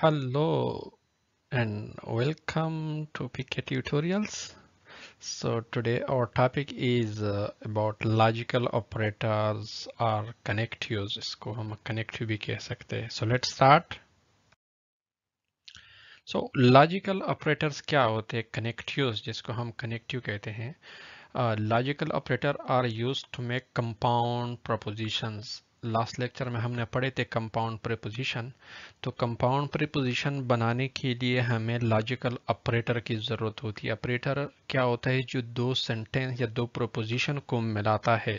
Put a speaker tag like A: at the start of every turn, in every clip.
A: Hello and welcome to PK tutorials. So today our topic is uh, about logical operators or connectives. इसको हम connective भी कह सकते हैं. So let's start. So logical operators क्या होते हैं? Connectives जिसको हम connective कहते हैं. Uh, logical operator are used to make compound propositions. Last lecture में हमने पढ़े थे कंपाउंड प्रीपोजिशन तो कंपाउंड प्रीपोजिशन बनाने के लिए हमें लॉजिकल ऑपरेटर की ज़रूरत होती है ऑपरेटर क्या होता है जो दो सेंटेंस या दो प्रोपोजिशन को मिलाता है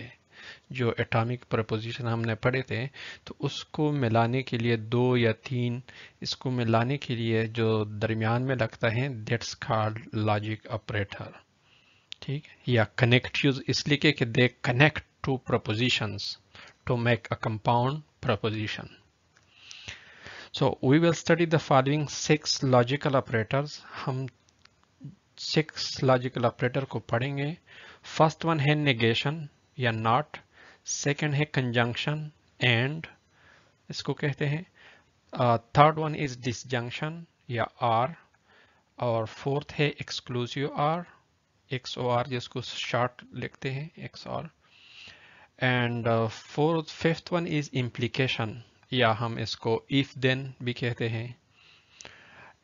A: जो एटॉमिक प्रपोजिशन हमने पढ़े थे तो उसको मिलाने के लिए दो या तीन इसको मिलाने के लिए जो दरमियान में लगता है दैट्स कॉल्ड लॉजिक ऑपरेटर ठीक या कनेक्ट यूज इसलिए कि they connect two propositions to make a compound proposition. So we will study the following six logical operators. हम six logical operator को पढ़ेंगे First one है negation या not. Second है conjunction and इसको कहते हैं थर्ड वन इज डिसजंक्शन या आर और फोर्थ है एक्सक्लूसिव आर एक्स ओ जिसको शॉर्ट लिखते हैं XOR. And fourth fifth one is implication या हम इसको इफ देन भी कहते हैं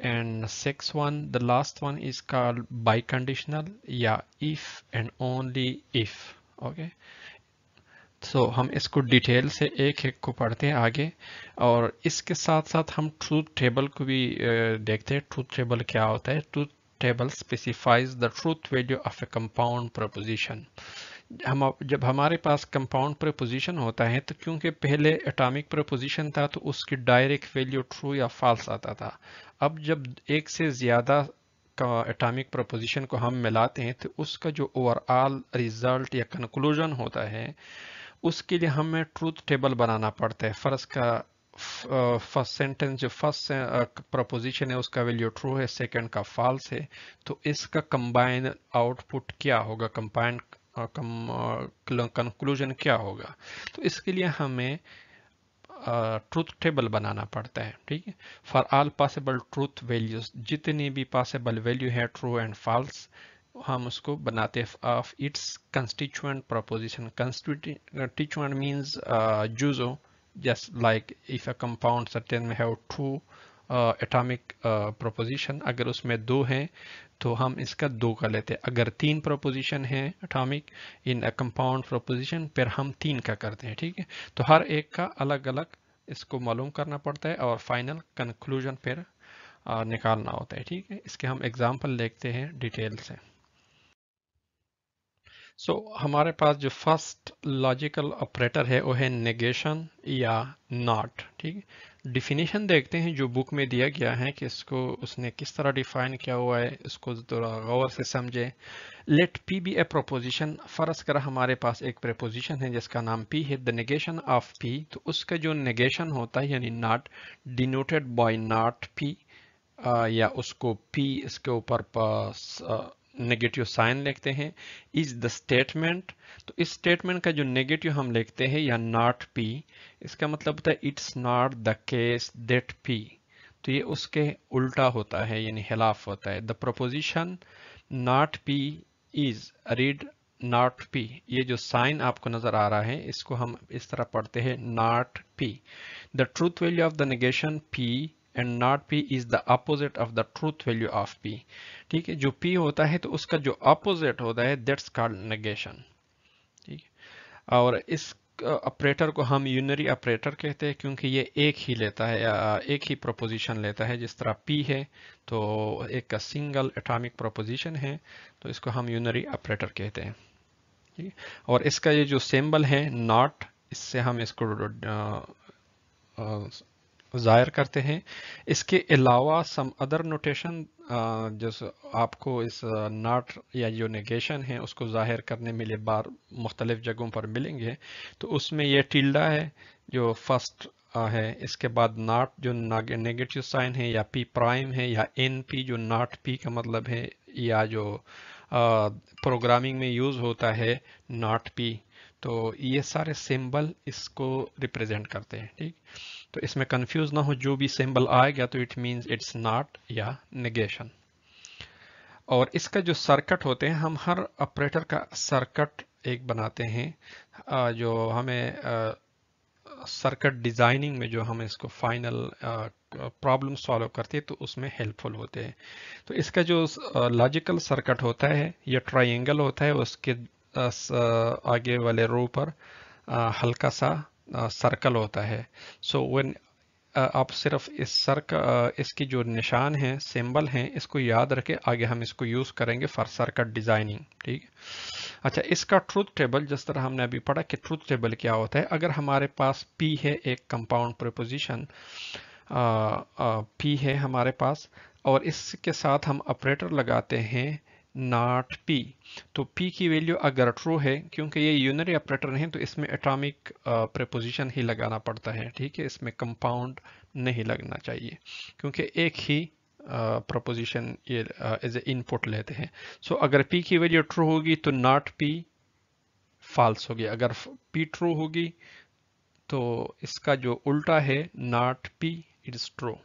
A: and six one the last one is called biconditional या if and only if okay so हम इसको डिटेल से एक एक को पढ़ते हैं आगे और इसके साथ साथ हम ट्रूथ टेबल को भी देखते हैं ट्रूथ टेबल क्या होता है truth table specifies the truth value of a compound proposition हम जब हमारे पास कंपाउंड प्रपोजिशन होता है तो क्योंकि पहले एटॉमिक प्रपोजिशन था तो उसकी डायरेक्ट वैल्यू ट्रू या फॉल्स आता था अब जब एक से ज़्यादा का एटॉमिक प्रपोजिशन को हम मिलाते हैं तो उसका जो ओवरऑल रिजल्ट या कंक्लूजन होता है उसके लिए हमें ट्रूथ टेबल बनाना पड़ता है फर्स्ट का फर्स्ट सेंटेंस जो फर्स्ट प्रपोजिशन है उसका वैल्यू ट्रू है सेकंड का फॉल्स है तो इसका कंबाइन आउटपुट क्या होगा कंबाइंड कंक्लूजन क्या होगा तो इसके लिए हमें ट्रूथ uh, टेबल बनाना पड़ता है ठीक है for all possible truth values जितनी भी पॉसिबल वैल्यू है ट्रू एंड फॉल्स हम उसको बनाते हैं ऑफ इट्स कंस्टिट्यूएंट प्रपोजिशन जूजो just like if a compound certain में हैव ट्रू एटॉमिक प्रपोजिशन अगर उसमें दो हैं तो हम इसका दो कर लेते हैं अगर तीन प्रोपोजिशन है atomic in a compound proposition फिर हम तीन का करते हैं ठीक है तो हर एक का अलग अलग इसको मालूम करना पड़ता है और फाइनल कंक्लूजन फिर निकालना होता है ठीक है इसके हम एग्जाम्पल देखते हैं डिटेल से सो so, हमारे पास जो फर्स्ट लॉजिकल ऑपरेटर है वो है नेगेशन या नॉट ठीक है डिफिनेशन देखते हैं जो बुक में दिया गया है कि इसको उसने किस तरह डिफाइन किया हुआ है इसको थोड़ा गौर से समझें let P be a proposition फ़र्ज कर हमारे पास एक प्रपोजिशन है जिसका नाम पी है द नेगेशन ऑफ पी तो उसका जो नेगेशन होता है यानी not denoted by not P या उसको पी इसके ऊपर नेगेटिव साइन लिखते हैं इज द स्टेटमेंट तो इस स्टेटमेंट का जो नेगेटिव हम लिखते हैं या नॉट पी इसका मतलब होता है it's not the case that P तो ये उसके उल्टा होता है यानी हिलाफ होता है the proposition not P is read not P ये जो साइन आपको नजर आ रहा है इसको हम इस तरह पढ़ते हैं not P the truth value of the negation P and not P is the opposite of the truth value of P ठीक है जो पी होता है तो उसका जो अपोजिट होता है दैट्स कॉल्ड नेगेशन ठीक है और इस ऑपरेटर को हम यूनरी ऑपरेटर कहते हैं क्योंकि ये एक ही लेता है एक ही प्रोपोजिशन लेता है जिस तरह पी है तो एक का सिंगल एटॉमिक प्रोपोजिशन है तो इसको हम यूनरी ऑपरेटर कहते हैं ठीक है और इसका ये जो सिंबल है नॉट इससे हम इसको ज़ाहिर करते हैं इसके अलावा सम अदर नोटेशन जो आपको इस नाट या जो नेगेशन है उसको ज़ाहिर करने में लिए बार मुख्तलिफ जगहों पर मिलेंगे तो उसमें यह टिल्डा है जो फर्स्ट है इसके बाद नाट जो नेगेटिव साइन है या पी प्राइम है या एन पी जो नाट पी का मतलब है या जो प्रोग्रामिंग में यूज़ होता है नाट पी तो ये सारे सिंबल इसको रिप्रेजेंट करते हैं ठीक तो इसमें कंफ्यूज ना हो जो भी सिंबल आएगा तो इट मींस इट्स नॉट या नेगेशन और इसका जो सर्किट होते हैं हम हर ऑपरेटर का सर्किट एक बनाते हैं जो हमें सर्किट डिज़ाइनिंग में जो हम इसको फाइनल प्रॉब्लम सॉल्व करते हैं तो उसमें हेल्पफुल होते हैं तो इसका जो लॉजिकल सर्किट होता है या ट्राइंगल होता है उसके आगे वाले रो पर हल्का सा सर्कल होता है सो so when आप सिर्फ इस सर्क इसकी जो निशान है सिंबल हैं इसको याद रखें आगे हम इसको यूज़ करेंगे फॉर सर्कट डिज़ाइनिंग ठीक है अच्छा इसका ट्रूथ टेबल जिस तरह हमने अभी पढ़ा कि ट्रूथ टेबल क्या होता है अगर हमारे पास पी है एक कंपाउंड प्रपोजिशन पी है हमारे पास और इसके साथ हम ऑपरेटर लगाते हैं नॉट पी तो पी की वैल्यू अगर ट्रू है क्योंकि ये यूनरी ऑपरेटर है तो इसमें एटॉमिक प्रपोजिशन uh, ही लगाना पड़ता है ठीक है इसमें कंपाउंड नहीं लगना चाहिए क्योंकि एक ही प्रपोजिशन uh, ये एज ए इनपुट लेते हैं सो so, अगर पी की वैल्यू ट्रू होगी तो नॉट पी फॉल्स होगी अगर पी ट्रू होगी तो इसका जो उल्टा है नॉट पी इट्स ट्रू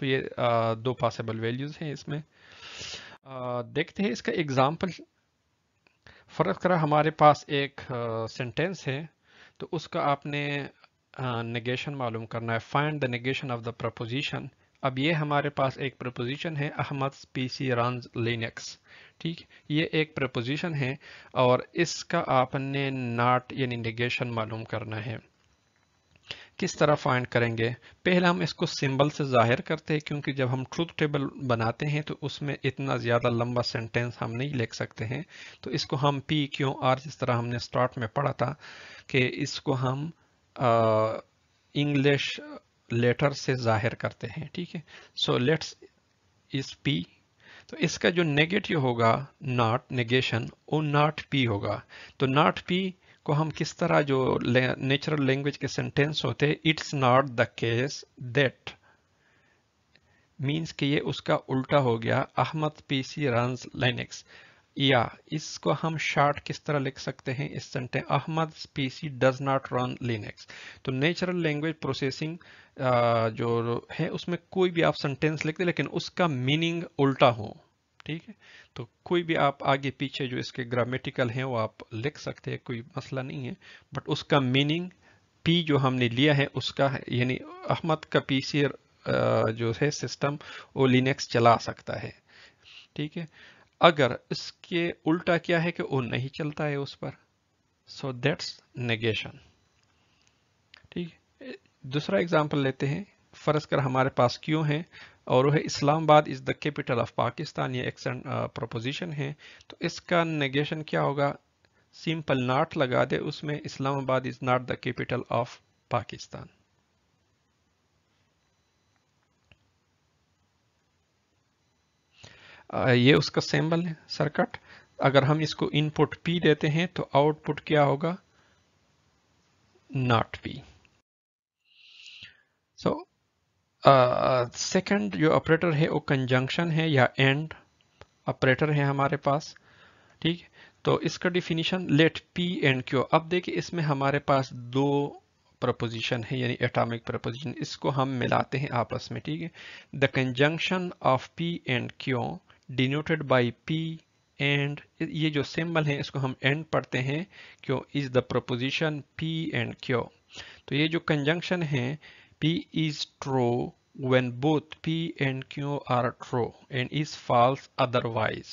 A: तो ये आ, uh, दो पॉसिबल वैल्यूज़ हैं इसमें देखते हैं इसका एग्जाम्पल फ़र्क करा हमारे पास एक सेंटेंस है तो उसका आपने नेगेशन मालूम करना है find the negation of the proposition अब ये हमारे पास एक प्रपोजिशन है अहमद पीसी रन लिनक्स ठीक ये एक प्रपोजिशन है और इसका आपने नाट यानी नेगेशन मालूम करना है किस तरह फाइंड करेंगे पहले हम इसको सिंबल से जाहिर करते हैं क्योंकि जब हम ट्रूथ टेबल बनाते हैं तो उसमें इतना ज़्यादा लंबा सेंटेंस हम नहीं लिख सकते हैं तो इसको हम पी क्यों आर जिस तरह हमने स्टार्ट में पढ़ा था कि इसको हम इंग्लिश लेटर से जाहिर करते हैं ठीक है सो लेट्स इस पी तो इसका जो नेगेटिव होगा नॉट नेगेशन वो नॉट पी होगा तो नॉट पी को हम किस तरह जो नेचुरल लैंग्वेज के सेंटेंस होते हैं it's not the case that means कि ये उसका उल्टा हो गया अहमद पी सी रंस लाइनेक्स या इसको हम शार्ट किस तरह लिख सकते हैं इस sentence Ahmad P C does not run Linux तो नेचुरल लैंग्वेज प्रोसेसिंग जो है उसमें कोई भी आप सेंटेंस लिखते लेकिन उसका मीनिंग उल्टा हो ठीक है तो कोई भी आप आगे पीछे जो इसके ग्रामेटिकल हैं वो आप लिख सकते हैं कोई मसला नहीं है बट उसका मीनिंग पी जो हमने लिया है उसका यानी अहमद का पी सी जो है सिस्टम वो लिनक्स चला सकता है ठीक है अगर इसके उल्टा क्या है कि वो नहीं चलता है उस पर सो दैट्स नेगेशन ठीक दूसरा एग्जाम्पल लेते हैं फ़र्ज़ कर हमारे पास क्यों है और वह Islamabad is the capital of Pakistan ये एक्सेंट प्रपोजिशन uh, है तो इसका नेगेशन क्या होगा सिंपल नाट लगा दे उसमें Islamabad is not the capital of Pakistan uh, ये उसका सिंबल है सर्कट अगर हम इसको इनपुट पी देते हैं तो आउटपुट क्या होगा not P so second uh, जो ऑपरेटर है वो कंजंक्शन है या एंड ऑपरेटर है हमारे पास ठीक है तो इसका definition let P and Q अब देखिए इसमें हमारे पास दो प्रपोजिशन है यानी एटॉमिक प्रपोजिशन इसको हम मिलाते हैं आपस में ठीक है the conjunction of P and Q denoted by P and ये जो सिंबल है इसको हम एंड पढ़ते हैं Q is the proposition P and Q तो ये जो कंजंक्शन है P is true when both P and Q are true and is false otherwise.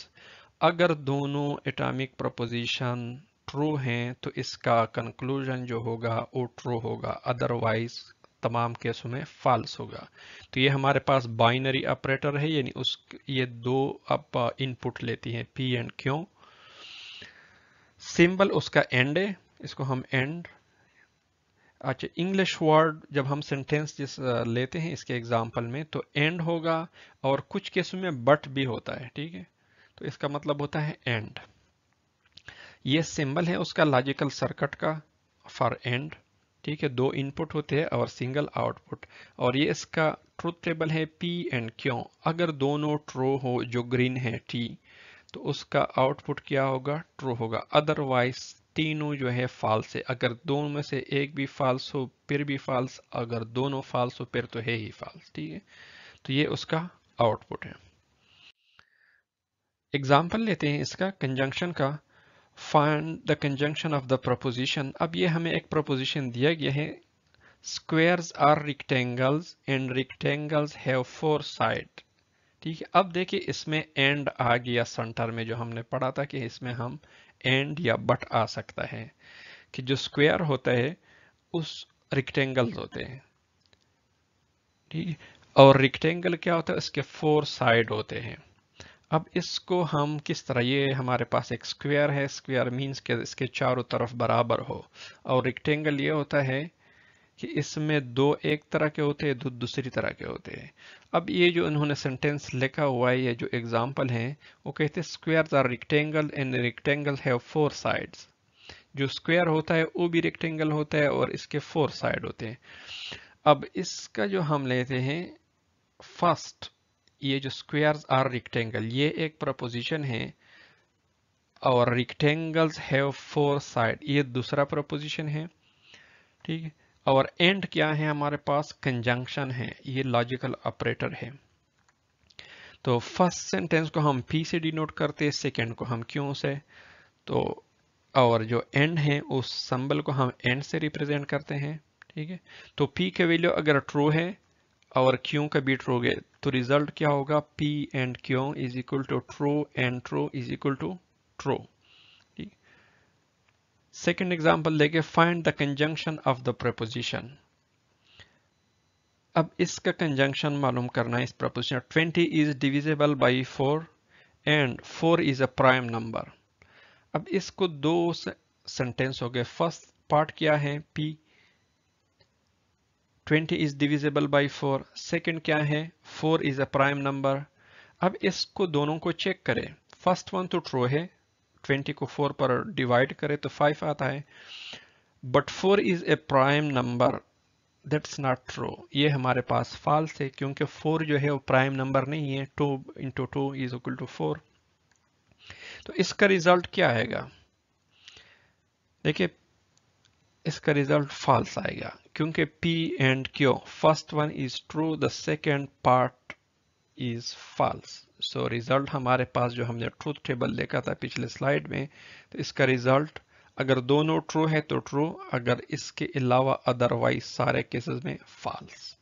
A: अगर दोनों एटॉमिक प्रपोजिशन ट्रू हैं तो इसका कंक्लूजन जो होगा वो ट्रू होगा अदरवाइज तमाम केसों में फॉल्स होगा तो ये हमारे पास बाइनरी ऑपरेटर है यानी उस ये दो अब इनपुट uh, लेती हैं पी एंड क्यू सिंबल उसका एंड है इसको हम एंड अच्छा इंग्लिश वर्ड जब हम सेंटेंस जिस लेते हैं इसके एग्जाम्पल में तो एंड होगा और कुछ केस में बट भी होता है ठीक है तो इसका मतलब होता है एंड ये सिंबल है उसका लॉजिकल सर्किट का फॉर एंड ठीक है दो इनपुट होते हैं और सिंगल आउटपुट और ये इसका ट्रूथ टेबल है पी एंड क्यों अगर दोनों ट्रू हो जो ग्रीन है टी तो उसका आउटपुट क्या होगा ट्रू होगा अदरवाइज तीनों जो है फाल्स है अगर दोनों में से एक भी फाल्स हो फिर भी फाल्स अगर दोनों फाल्स हो फिर तो है ही फाल्स ठीक है तो ये उसका आउटपुट है एग्जाम्पल लेते हैं इसका कंजंक्शन का find the conjunction of the proposition अब ये हमें एक प्रपोजिशन दिया गया है squares are rectangles and rectangles have four side ठीक है अब देखिए इसमें एंड आ गया सेंटर में जो हमने पढ़ा था कि इसमें हम एंड या बट आ सकता है कि जो स्क्वायर होता है उस रिक्टेंगल्स होते हैं ठीक और रिक्टेंगल क्या होता है इसके फोर साइड होते हैं अब इसको हम किस तरह ये हमारे पास एक स्क्वायर है स्क्वायर मींस के इसके चारों तरफ बराबर हो और रिक्टेंगल ये होता है कि इसमें दो एक तरह के होते हैं दो दूसरी तरह के होते हैं अब ये जो इन्होंने सेंटेंस लिखा हुआ है ये जो एग्जाम्पल है वो कहते हैं square are rectangle and rectangle have four sides जो स्क्वेयर होता है वो भी रिक्टेंगल होता है और इसके फोर साइड होते हैं अब इसका जो हम लेते हैं फर्स्ट ये जो स्क्वेयर आर रिक्टेंगल ये एक प्रपोजिशन है और रिक्टेंगल्स हैव फोर साइड ये दूसरा प्रपोजिशन है ठीक है और एंड क्या है हमारे पास कंजंक्शन है ये लॉजिकल ऑपरेटर है तो फर्स्ट सेंटेंस को हम पी से डिनोट करते हैं सेकेंड को हम क्यों से तो और जो एंड है उस संबल को हम एंड से रिप्रेजेंट करते हैं ठीक है तो पी के वैल्यू अगर ट्रू है और क्यों का भी ट्रू गए तो रिजल्ट क्या होगा P and Q is equal to true and true is equal to true second example देखे find the conjunction of the proposition अब इसका कंजंक्शन मालूम करना है इस proposition 20 is divisible by 4 and 4 is a prime number अब इसको दो सेंटेंस हो गए फर्स्ट पार्ट क्या है P 20 is divisible by 4 second क्या है 4 इज अ प्राइम नंबर अब इसको दोनों को चेक करें फर्स्ट वन तो ट्रू है 20 को 4 पर डिवाइड करें तो 5 आता है but 4 is a prime number that's not true ये हमारे पास फॉल्स है क्योंकि 4 जो है वो प्राइम नंबर नहीं है 2 into two is equal to four तो इसका रिजल्ट क्या आएगा देखिए इसका रिजल्ट फॉल्स आएगा क्योंकि P and Q first one is true the second part is false so result हमारे पास जो हमने ट्रूथ टेबल देखा था पिछले स्लाइड में तो इसका रिज़ल्ट अगर दोनों ट्रू है तो ट्रू अगर इसके अलावा अदरवाइज सारे केसेस में false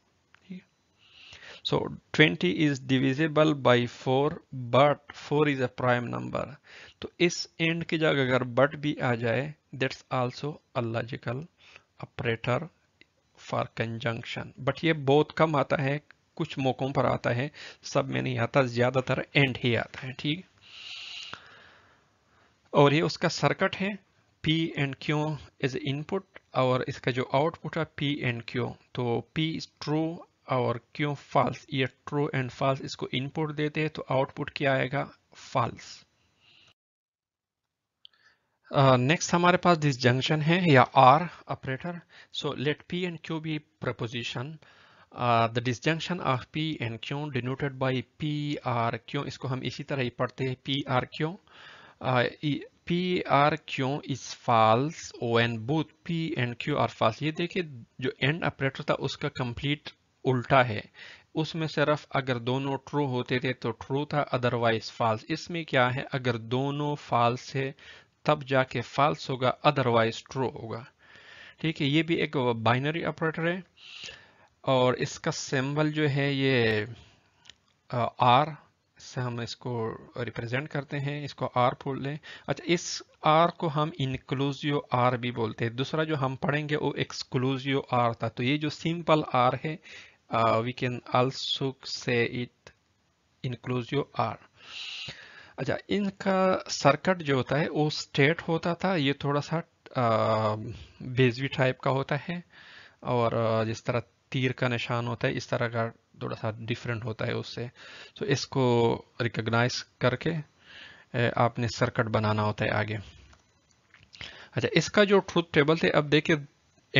A: so 20 is divisible by 4 but 4 is a prime number तो इस एंड की जगह अगर बट भी आ जाए that's also a logical operator for conjunction but ये बहुत कम आता है कुछ मौकों पर आता है सब में नहीं आता ज़्यादातर एंड ही आता है ठीक और ये उसका सर्किट है P and Q is input और इसका जो आउटपुट है P एंड Q तो P इज ट्रू और Q फॉल्स ये ट्रू एंड फॉल्स इसको इनपुट देते हैं तो आउटपुट क्या आएगा फॉल्स नेक्स्ट uh, हमारे पास दिस जंक्शन है या or operator so let P and Q be proposition Uh, the disjunction of P and Q denoted by P R Q इसको हम इसी तरह ही पढ़ते हैं P R Q P uh, e, P R Q is false when both P and Q are false ये देखिए जो end operator था उसका complete उल्टा है उसमें सिर्फ अगर दोनों ट्रू होते थे तो ट्रू था अदरवाइज फॉल्स इसमें क्या है अगर दोनों फॉल्स है तब जाके फॉल्स होगा अदरवाइज ट्रू होगा ठीक है ये भी एक बाइनरी ऑपरेटर है और इसका सिंबल जो है ये आर से हम इसको रिप्रेजेंट करते हैं इसको आर फोल लें अच्छा इस आर को हम इनक्लूजिव आर भी बोलते हैं दूसरा जो हम पढ़ेंगे वो एक्सक्लूसिव आर था तो ये जो सिंपल आर है we can also say it inclusive or अच्छा इनका सर्किट जो होता है वो स्टेट होता था ये थोड़ा सा बेजवी टाइप का होता है और जिस तरह तीर का निशान होता है इस तरह का थोड़ा सा डिफरेंट होता है उससे तो इसको रिकग्नाइज करके आपने सर्कट बनाना होता है आगे अच्छा इसका जो ट्रूथ टेबल थे अब देखिए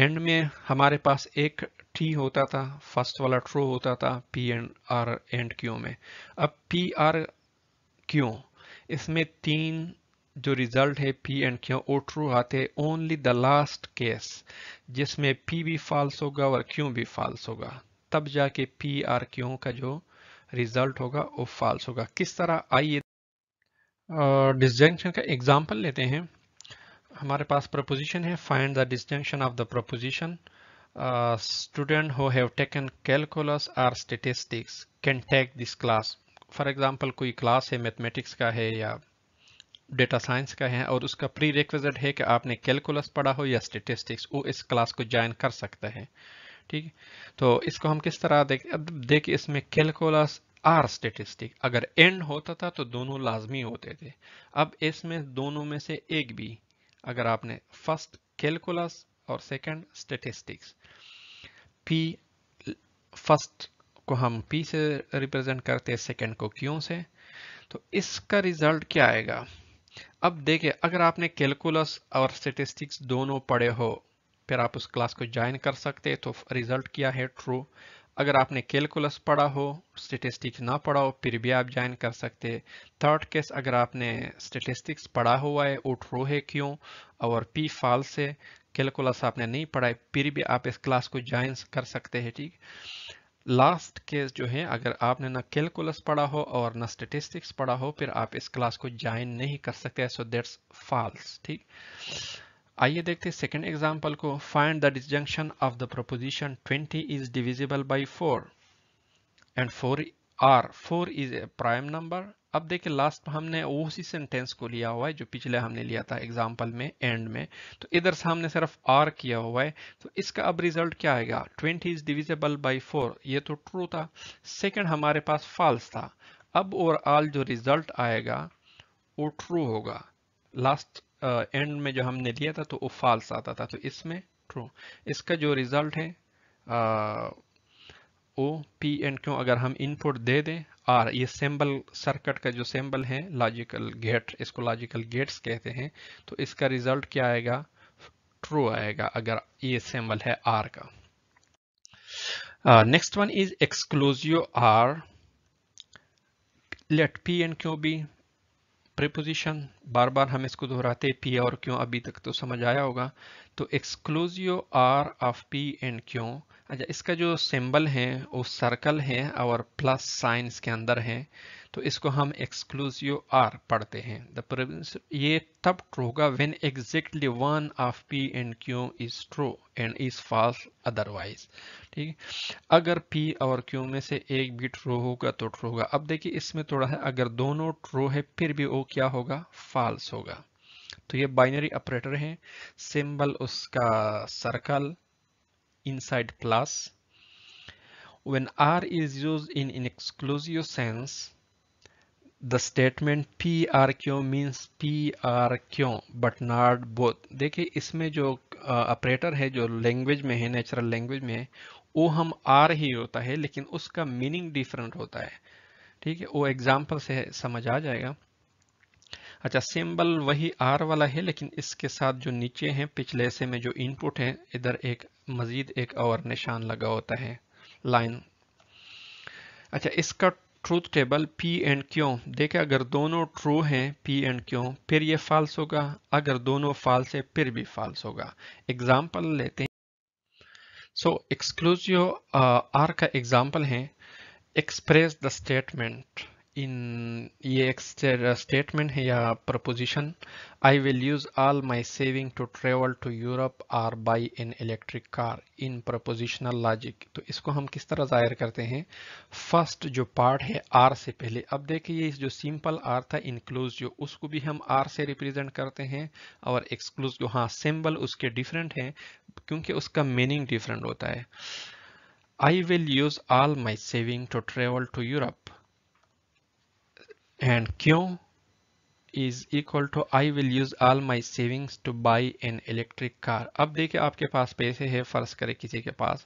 A: एंड में हमारे पास एक टी होता था फर्स्ट वाला ट्रू होता था P and or and Q में अब पी आर क्यू इसमें तीन जो रिजल्ट है पी एंड क्यू वो ट्रू आते हैं ओनली द लास्ट केस जिसमें पी भी फॉल्स होगा और क्यू भी फॉल्स होगा तब जाके पी आर क्यू का जो रिजल्ट होगा वो फॉल्स होगा किस तरह आइए डिस्जंक्शन का एग्जांपल लेते हैं हमारे पास प्रपोजिशन है find the disjunction of the proposition student who have taken calculus or statistics can take this class for example कोई क्लास है मैथमेटिक्स का है या डेटा साइंस का है और उसका प्री रिक्वेजेड है कि आपने कैलकुलस पढ़ा हो या स्टेटिस्टिक्स वो इस क्लास को ज्वाइन कर सकता है ठीक है तो इसको हम किस तरह देख देखिए इसमें कैलकुलस आर स्टेटिस्टिक अगर एंड होता था तो दोनों लाजमी होते थे अब इसमें दोनों में से एक भी अगर आपने फर्स्ट कैलकुलस और सेकंड स्टेटिस्टिक्स पी फर्स्ट को हम पी से रिप्रेजेंट करते हैं सेकंड को क्यों से तो इसका रिजल्ट क्या आएगा अब देखिए अगर आपने कैलकुलस और स्टेटिस्टिक्स दोनों पढ़े हो फिर आप उस क्लास को ज्वाइन कर सकते तो रिजल्ट किया है ट्रू अगर आपने कैलकुलस पढ़ा हो स्टेटिस्टिक्स ना पढ़ा हो फिर भी आप ज्वाइन कर सकते थर्ड केस अगर आपने स्टेटिस्टिक्स पढ़ा हुआ है वो ट्रू है क्यों और पी फॉल्स है कैलकुलस आपने नहीं पढ़ा है फिर भी आप इस क्लास को ज्वाइन कर सकते हैं ठीक लास्ट केस जो है अगर आपने ना कैलकुलस पढ़ा हो और ना स्टेटिस्टिक्स पढ़ा हो फिर आप इस क्लास को ज्वाइन नहीं कर सकते सो दैट्स फॉल्स ठीक आइए देखते हैं सेकेंड एग्जाम्पल को find the disjunction of the proposition 20 is divisible by 4 and or four is a prime number अब देखिए लास्ट में हमने उसी सेंटेंस को लिया हुआ है जो पिछले हमने लिया था एग्जाम्पल में एंड में तो इधर से हमने सिर्फ आर किया हुआ है तो इसका अब रिजल्ट क्या आएगा 20 इज डिविजेबल बाई फोर ये तो ट्रू था सेकंड हमारे पास फॉल्स था अब ओवरऑल जो रिजल्ट आएगा वो ट्रू होगा लास्ट एंड uh, में जो हमने लिया था तो वो फॉल्स आता था तो इसमें ट्रू इसका जो रिजल्ट है uh, O P and Q अगर हम इनपुट दे दें आर ये सिंबल सर्किट का जो सिंबल है लॉजिकल गेट इसको लॉजिकल गेट्स कहते हैं तो इसका रिजल्ट क्या आएगा ट्रू आएगा अगर ये सिंबल है आर का next one is exclusive or let P and Q be proposition बार बार हम इसको दोहराते पी और क्यों अभी तक तो समझ आया होगा तो exclusive or of P and Q अच्छा इसका जो सिंबल है वो सर्कल है और प्लस साइंस के अंदर है तो इसको हम एक्सक्लूसिव आर पढ़ते हैं द ये तब ट्रू होगा when exactly one of P and Q is true and is false otherwise ठीक अगर P और Q में से एक भी ट्रो होगा तो ट्रो होगा अब देखिए इसमें थोड़ा है अगर दोनों ट्रो है फिर भी वो क्या होगा फॉल्स होगा तो ये बाइनरी ऑपरेटर है सिंबल उसका circle inside plus when R is used in an exclusive sense, the statement PRQ means PRQ but not both. देखिए इसमें जो ऑपरेटर है जो लैंग्वेज में है नेचुरल लैंग्वेज में ओ हम आर ही होता है लेकिन उसका मीनिंग डिफरेंट होता है ठीक है वो एग्जाम्पल से समझ आ जाएगा अच्छा सिंबल वही आर वाला है लेकिन इसके साथ जो नीचे है पिछले से में जो इनपुट है इधर एक मजीद एक और निशान लगा होता है लाइन अच्छा इसका ट्रूथ टेबल पी एंड क्यों देखे अगर दोनों ट्रू हैं पी एंड क्यों फिर ये फॉल्स होगा अगर दोनों फॉल्स है फिर भी फॉल्स होगा एग्जाम्पल लेते हैं सो एक्सक्लूसिव आर का एग्जाम्पल है express the statement in ex statement या proposition I will use all my saving to travel to Europe or buy an electric car in propositional logic तो इसको हम किस तरह जाहिर करते हैं फर्स्ट जो पार्ट है आर से पहले अब देखिए जो सिंपल आर था इंक्लूज जो उसको भी हम आर से रिप्रेजेंट करते हैं और एक्सक्लूज जो हाँ सिंबल उसके डिफरेंट हैं क्योंकि उसका मीनिंग डिफरेंट होता है I will use all my saving to travel to Europe and Q is equal to I will use all my savings to buy an electric car. अब dekhiye आपके पास पैसे है farz kare किसी के पास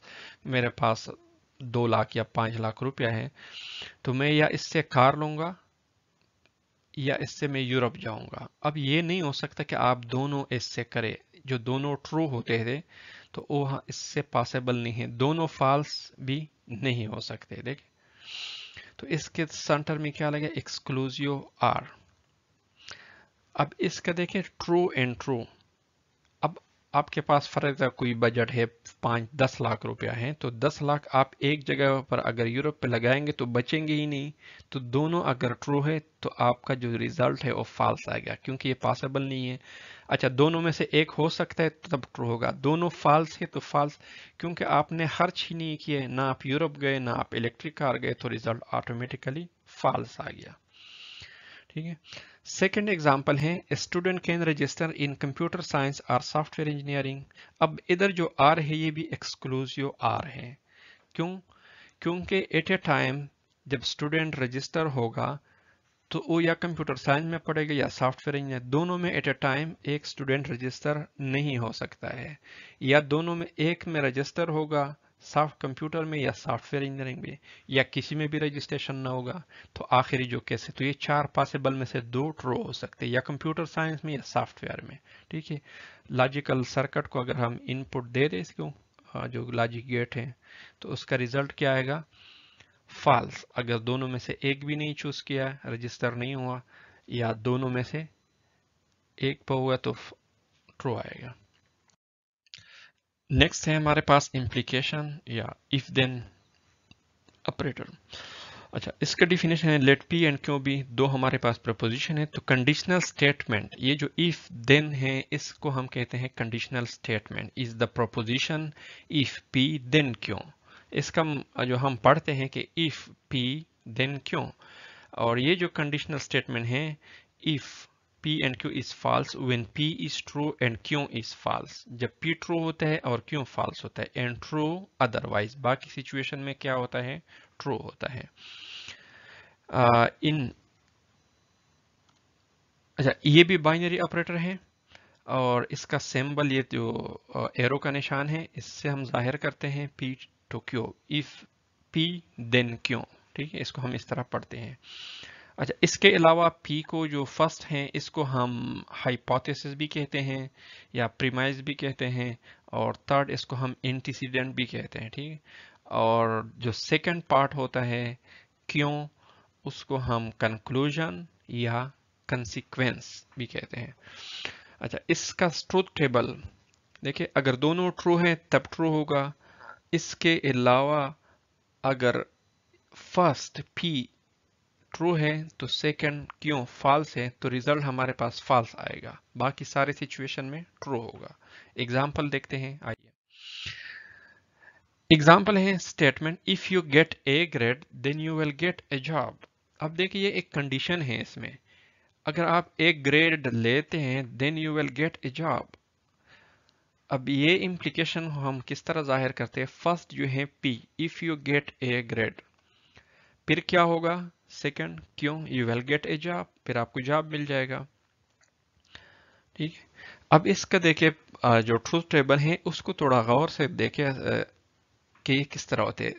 A: मेरे पास दो लाख या 5 लाख रुपया है तो मैं या इससे कार lunga या इससे मैं यूरोप जाऊंगा अब ये नहीं हो सकता कि आप दोनों इससे करें जो दोनों ट्रू होते थे तो वो इससे पॉसिबल नहीं है दोनों फॉल्स भी नहीं हो सकते देखिए तो इसके सेंटर में क्या लगेगा एक्सक्लूसिव आर अब इसका देखें ट्रू एंड ट्रू अब आपके पास फर्क कोई बजट है पाँच दस लाख रुपया है तो दस लाख आप एक जगह पर अगर यूरोप पे लगाएंगे तो बचेंगे ही नहीं तो दोनों अगर ट्रू है तो आपका जो रिजल्ट है वो फाल्स आएगा क्योंकि ये पॉसिबल नहीं है अच्छा दोनों में से एक हो सकता है तो तब ट्रू होगा दोनों फाल्स है तो फाल्स क्योंकि आपने खर्च ही नहीं किया ना आप यूरोप गए ना आप इलेक्ट्रिक कार गए तो रिजल्ट ऑटोमेटिकली फाल्स आ गया ठीक है सेकेंड एग्जाम्पल है student can register in computer science और सॉफ्टवेयर इंजीनियरिंग अब इधर जो आर है ये भी एक्सक्लूसिव आर है क्यों क्योंकि एट ए टाइम जब स्टूडेंट रजिस्टर होगा तो वो या कंप्यूटर साइंस में पढ़ेगा या सॉफ्टवेयर इंजीनियर दोनों में एट ए टाइम एक स्टूडेंट रजिस्टर नहीं हो सकता है या दोनों में एक में रजिस्टर होगा साफ कंप्यूटर में या सॉफ्टवेयर इंजीनियरिंग में या किसी में भी रजिस्ट्रेशन ना होगा तो आखिरी जो कैसे तो ये चार पॉसिबल में से दो ट्रो हो सकते हैं या कंप्यूटर साइंस में या सॉफ्टवेयर में ठीक है लॉजिकल सर्किट को अगर हम इनपुट दे दें इसको जो लॉजिक गेट है तो उसका रिजल्ट क्या आएगा फॉल्स अगर दोनों में से एक भी नहीं चूज किया रजिस्टर नहीं हुआ या दोनों में से एक पर हुआ तो ट्रो आएगा नेक्स्ट है हमारे पास इम्प्लीकेशन या इफ देन ऑपरेटर अच्छा इसका डिफिनेशन है लेट पी एंड क्यों भी दो हमारे पास प्रपोजिशन है तो कंडीशनल स्टेटमेंट ये जो इफ देन है इसको हम कहते हैं conditional statement is the proposition if P then Q इसका जो हम पढ़ते हैं कि इफ पी देन क्यों और ये जो कंडीशनल स्टेटमेंट है if P and Q is false when P is true and Q is false जब P true होता है और Q false होता है and true otherwise बाकी सिचुएशन में क्या होता है true होता है इन अच्छा ये भी बाइनरी ऑपरेटर है और इसका सिंबल ये जो एरो का निशान है इससे हम जाहिर करते हैं P to Q if P then Q ठीक है इसको हम इस तरह पढ़ते हैं अच्छा इसके अलावा पी को जो फर्स्ट हैं इसको हम हाइपोथेसिस भी कहते हैं या प्रीमाइज भी कहते हैं और थर्ड इसको हम एंटीसीडेंट भी कहते हैं ठीक और जो सेकंड पार्ट होता है क्यों उसको हम कंक्लूजन या कंसिक्वेंस भी कहते हैं अच्छा इसका ट्रूथ टेबल देखिए अगर दोनों ट्रू हैं तब ट्रू होगा इसके अलावा अगर फर्स्ट पी ट्रू है तो सेकंड क्यों फॉल्स है तो रिजल्ट हमारे पास फॉल्स आएगा बाकी सारे सिचुएशन में ट्रू होगा एग्जाम्पल देखते हैं आइए एग्जाम्पल है statement if you get A grade then you will get a job अब देखिए एक कंडीशन है इसमें अगर आप ए ग्रेड लेते हैं then you will get a job अब ये इम्प्लीकेशन हम किस तरह जाहिर करते हैं फर्स्ट जो है P if you get A grade फिर क्या होगा second Q you will get a job फिर आपको जॉब मिल जाएगा ठीक है अब इसका देखिए जो ट्रूथ टेबल है उसको थोड़ा गौर से देखे कि ये किस तरह होते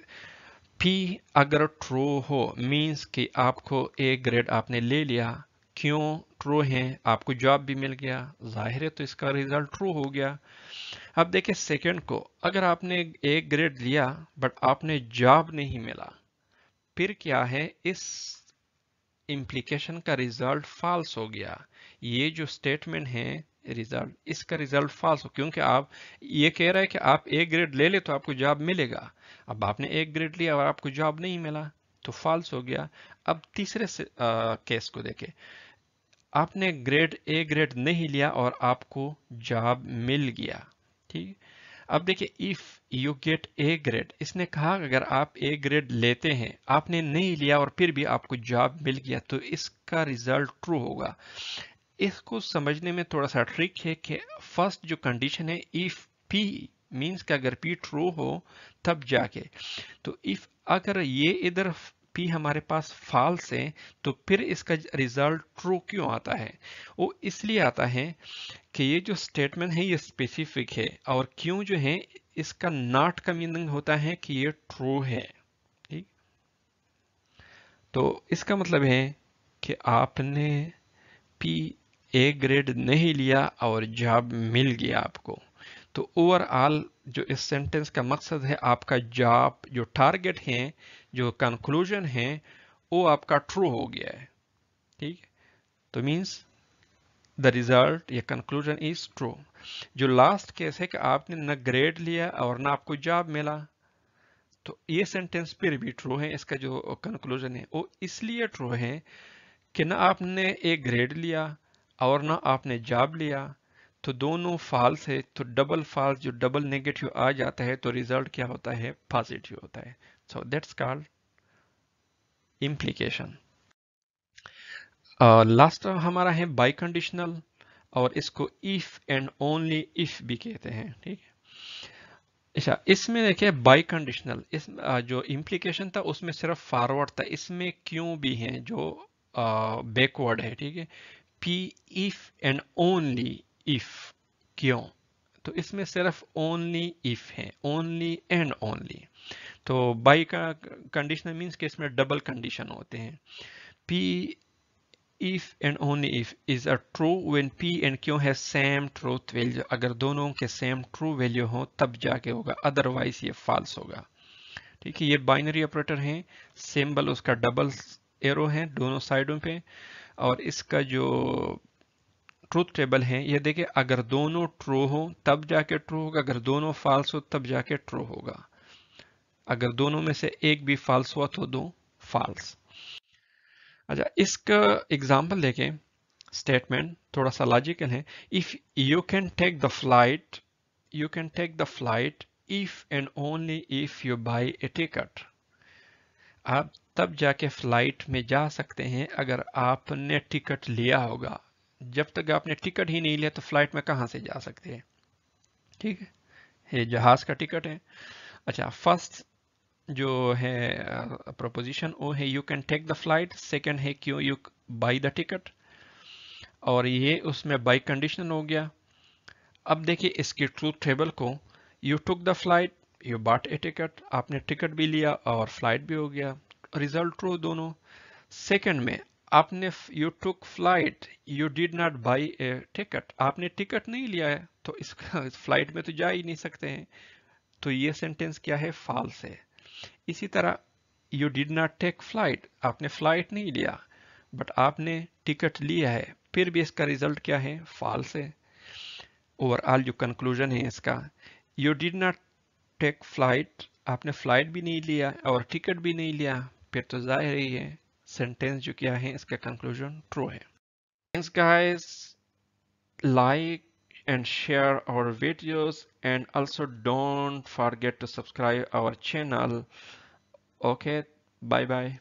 A: पी अगर ट्रू हो मींस कि आपको ए ग्रेड आपने ले लिया क्यों ट्रू है आपको जॉब भी मिल गया जाहिर है तो इसका रिजल्ट ट्रू हो गया अब देखिए सेकंड को अगर आपने ए ग्रेड लिया बट आपने जॉब नहीं मिला फिर क्या है इस इम्प्लीकेशन का रिजल्ट फॉल्स हो गया ये जो स्टेटमेंट है रिजल्ट इसका रिजल्ट फॉल्स हो क्योंकि आप ये कह रहे हैं कि आप एक ग्रेड ले ले तो आपको जॉब मिलेगा अब आपने एक ग्रेड लिया और आपको जॉब नहीं मिला तो फॉल्स हो गया अब तीसरे से, आ, केस को देखे आपने ग्रेड ए ग्रेड नहीं लिया और आपको जॉब मिल गया ठीक अब देखिए if you get A grade इसने कहा अगर आप ए ग्रेड लेते हैं आपने नहीं लिया और फिर भी आपको जॉब मिल गया तो इसका रिजल्ट ट्रू होगा इसको समझने में थोड़ा सा ट्रिक है कि फर्स्ट जो कंडीशन है इफ पी मीन्स कि अगर पी ट्रू हो तब जाके तो इफ अगर ये इधर p हमारे पास फाल्स है तो फिर इसका रिजल्ट ट्रू क्यों आता है वो इसलिए आता है कि ये जो स्टेटमेंट है ये स्पेसिफिक है और क्यों जो है इसका नॉट का मीनिंग होता है कि ये ट्रू है ठीक तो इसका मतलब है कि आपने पी ए ग्रेड नहीं लिया और जॉब मिल गया आपको तो ओवरऑल जो इस सेंटेंस का मकसद है आपका जॉब जो टारगेट है जो कंक्लूजन है वो आपका ट्रू हो गया है ठीक है तो मीन्स द रिजल्ट या कंक्लूजन इज ट्रू जो लास्ट केस है कि आपने न ग्रेड लिया और ना आपको जॉब मिला तो ये सेंटेंस फिर भी ट्रू है इसका जो कंक्लूजन है वो इसलिए ट्रू है कि ना आपने एक ग्रेड लिया और ना आपने जॉब लिया तो दोनों फॉल्स है तो डबल फॉल्स जो डबल नेगेटिव आ जाता है तो रिजल्ट क्या होता है पॉजिटिव होता है So that's called implication. Last uh, हमारा है बाई कंडीशनल और इसको इफ एंड ओनली इफ भी कहते हैं ठीक है अच्छा इसमें देखिए बाई कंडीशनल इस जो इम्प्लीकेशन था उसमें सिर्फ फॉरवर्ड था इसमें क्यों भी है जो बैकवर्ड uh, है ठीक है P if and only if Q तो इसमें सिर्फ ओनली इफ है ओनली एंड ओनली तो बाई का कंडीशनल मीन्स के इसमें डबल कंडीशन होते हैं P if and only if is a true when P and Q है सेम ट्रूथ वैल्यू अगर दोनों के सेम ट्रू वैल्यू हो तब जाके होगा अदरवाइज ये फॉल्स होगा ठीक है ये बाइनरी ऑपरेटर हैं सिंबल उसका डबल एरो है दोनों साइडों पे और इसका जो ट्रूथ टेबल है ये देखिए अगर दोनों ट्रू हो तब जाके ट्रू होगा अगर दोनों फॉल्स हो तब जाके ट्रू होगा अगर दोनों में से एक भी फाल्स हुआ तो दो फाल्स अच्छा इसका एग्जाम्पल देखें स्टेटमेंट थोड़ा सा लॉजिकल है if you can take the flight you can take the flight if and only if you buy a ticket आप तब जाके फ्लाइट में जा सकते हैं अगर आपने टिकट लिया होगा जब तक आपने टिकट ही नहीं लिया तो फ्लाइट में कहां से जा सकते हैं ठीक है ये जहाज का टिकट है अच्छा फर्स्ट जो है प्रोपोजिशन uh, वो है you can take the flight second है Q you by the ticket और ये उसमें बाई कंडीशन हो गया अब देखिए इसकी ट्रूथ टेबल को you took the flight you bought a ticket आपने टिकट भी लिया और फ्लाइट भी हो गया रिजल्ट ट्रू दोनों सेकेंड में आपने you took flight you did not buy a ticket आपने टिकट नहीं लिया है तो इसका फ्लाइट में तो जा ही नहीं सकते हैं तो ये सेंटेंस क्या है फॉल्स है इसी तरह you did not take flight आपने फ्लाइट नहीं लिया बट आपने टिकट लिया है फिर भी इसका रिजल्ट क्या है फॉल्स है ओवरऑल जो कंक्लूजन है इसका you did not take flight आपने फ्लाइट भी नहीं लिया और टिकट भी नहीं लिया फिर तो जाहिर ही है सेंटेंस जो क्या है इसका कंक्लूजन ट्रू है like and share our videos and also don't forget to subscribe our channel okay bye bye